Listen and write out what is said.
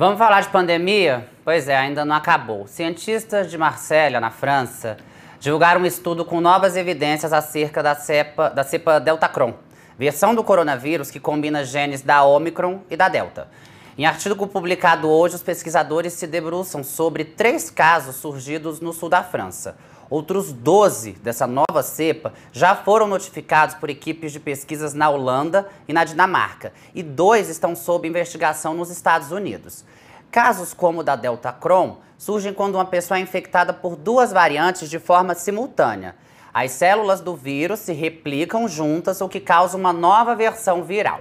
Vamos falar de pandemia? Pois é, ainda não acabou. Cientistas de Marselha, na França, divulgaram um estudo com novas evidências acerca da cepa, da cepa Deltacron, versão do coronavírus que combina genes da Omicron e da Delta. Em artigo publicado hoje, os pesquisadores se debruçam sobre três casos surgidos no sul da França. Outros 12 dessa nova cepa já foram notificados por equipes de pesquisas na Holanda e na Dinamarca, e dois estão sob investigação nos Estados Unidos. Casos como o da Delta Crohn surgem quando uma pessoa é infectada por duas variantes de forma simultânea. As células do vírus se replicam juntas, o que causa uma nova versão viral.